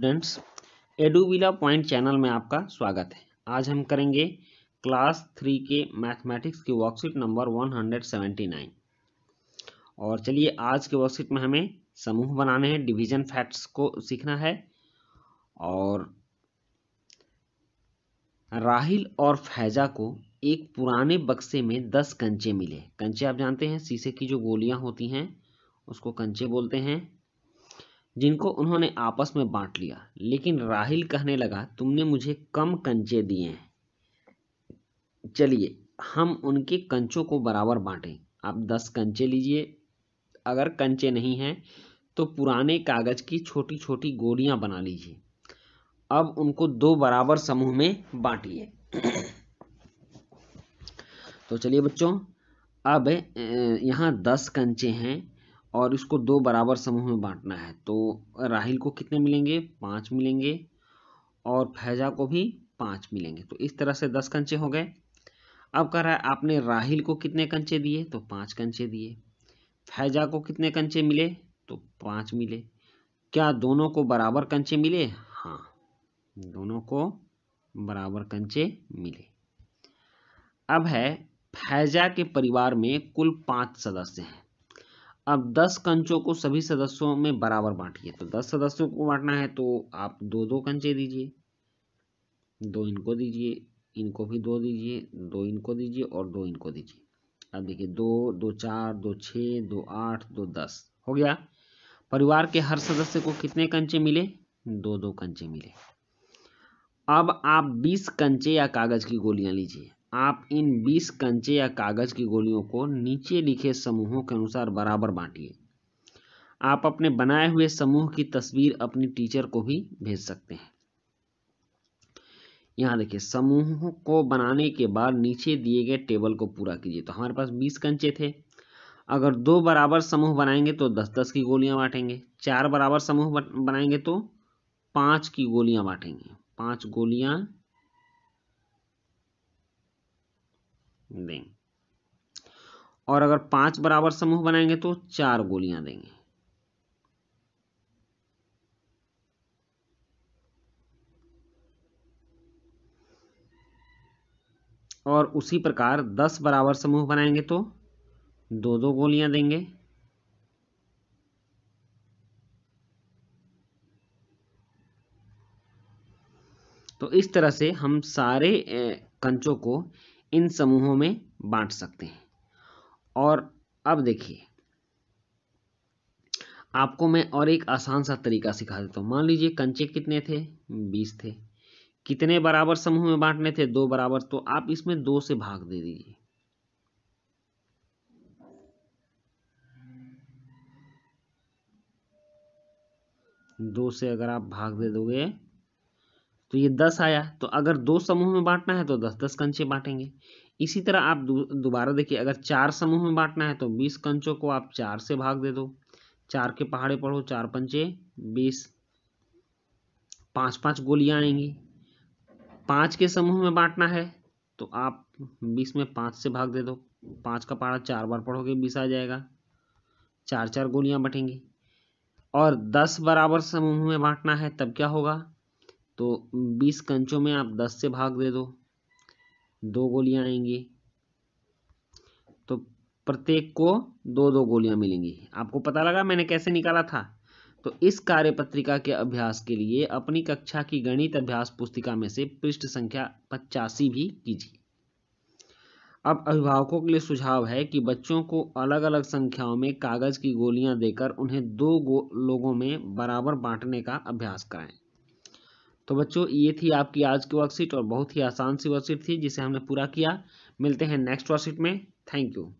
students एडुविला point channel में आपका स्वागत है आज हम करेंगे क्लास थ्री के मैथमेटिक्स की वर्कशीट नंबर 179 और चलिए आज के वर्कशीट में हमें समूह बनाने हैं डिवीजन फैक्ट्स को सीखना है और राहिल और फैजा को एक पुराने बक्से में दस कंचे मिले कंचे आप जानते हैं शीशे की जो गोलियां होती हैं उसको कंचे बोलते हैं जिनको उन्होंने आपस में बांट लिया लेकिन राहिल कहने लगा तुमने मुझे कम कंचे दिए हैं चलिए हम उनके कंचों को बराबर बांटें आप दस कंचे लीजिए अगर कंचे नहीं हैं तो पुराने कागज़ की छोटी छोटी गोलियां बना लीजिए अब उनको दो बराबर समूह में बांटिए तो चलिए बच्चों अब यहाँ दस कंचे हैं और इसको दो बराबर समूह में बांटना है तो राहिल को कितने मिलेंगे पाँच मिलेंगे और फैजा को भी पाँच मिलेंगे तो इस तरह से दस कंचे हो गए अब कह रहा है आपने राहिल को कितने कंचे दिए तो पाँच कंचे दिए फैजा को कितने कंचे मिले तो पाँच मिले क्या दोनों को बराबर कंचे मिले हाँ दोनों को बराबर कंचे मिले अब है फैजा के परिवार में कुल पाँच सदस्य हैं अब 10 कंचों को सभी सदस्यों में बराबर बांटिए तो 10 सदस्यों को बांटना है तो आप दो दो कंचे दीजिए दो इनको दीजिए इनको भी दो दीजिए दो इनको दीजिए और दो इनको दीजिए अब देखिए दो दो चार दो छः दो आठ दो दस हो गया परिवार के हर सदस्य को कितने कंचे मिले दो दो कंचे मिले अब आप बीस कंचे या कागज़ की गोलियां लीजिए आप इन बीस कंचे या कागज़ की गोलियों को नीचे लिखे समूहों के अनुसार बराबर बांटिए आप अपने बनाए हुए समूह की तस्वीर अपनी टीचर को भी भेज सकते हैं यहाँ देखिए समूह को बनाने के बाद नीचे दिए गए टेबल को पूरा कीजिए तो हमारे पास बीस कंचे थे अगर दो बराबर समूह बनाएंगे तो दस दस की गोलियां बांटेंगे चार बराबर समूह बनाएंगे तो पांच की गोलियां बांटेंगे पांच गोलियां देंगे और अगर पांच बराबर समूह बनाएंगे तो चार गोलियां देंगे और उसी प्रकार दस बराबर समूह बनाएंगे तो दो दो गोलियां देंगे तो इस तरह से हम सारे कंचों को इन समूहों में बांट सकते हैं और अब देखिए आपको मैं और एक आसान सा तरीका सिखा देता हूँ मान लीजिए कंचे कितने थे बीस थे कितने बराबर समूह में बांटने थे दो बराबर तो आप इसमें दो से भाग दे दीजिए दो से अगर आप भाग दे दोगे तो ये दस आया तो अगर दो समूह में बांटना है तो दस दस कंचे बांटेंगे इसी तरह आप दोबारा देखिए अगर चार समूह में बांटना है तो बीस कंचों को आप चार से भाग दे दो चार के पहाड़े पढ़ो चार पंचे बीस पांच पांच गोलियां आएंगी पांच के समूह में बांटना है तो आप बीस में पांच से भाग दे दो पांच का पहाड़ा चार बार पढ़ोगे बीस आ जाएगा चार चार गोलियां बटेंगी और दस बराबर समूह में बांटना है तब क्या होगा तो बीस कंचों में आप दस से भाग दे दो दो गोलियां आएंगी तो प्रत्येक को दो दो गोलियां मिलेंगी आपको पता लगा मैंने कैसे निकाला था तो इस कार्यपत्रिका के अभ्यास के लिए अपनी कक्षा की गणित अभ्यास पुस्तिका में से पृष्ठ संख्या पचासी भी कीजिए अब अभिभावकों के लिए सुझाव है कि बच्चों को अलग अलग संख्याओं में कागज की गोलियां देकर उन्हें दो गो लोगों में बराबर बांटने का अभ्यास कराएं तो बच्चों ये थी आपकी आज की वर्कशीट और बहुत ही आसान सी वर्कशीट थी जिसे हमने पूरा किया मिलते हैं नेक्स्ट वर्कशीट में थैंक यू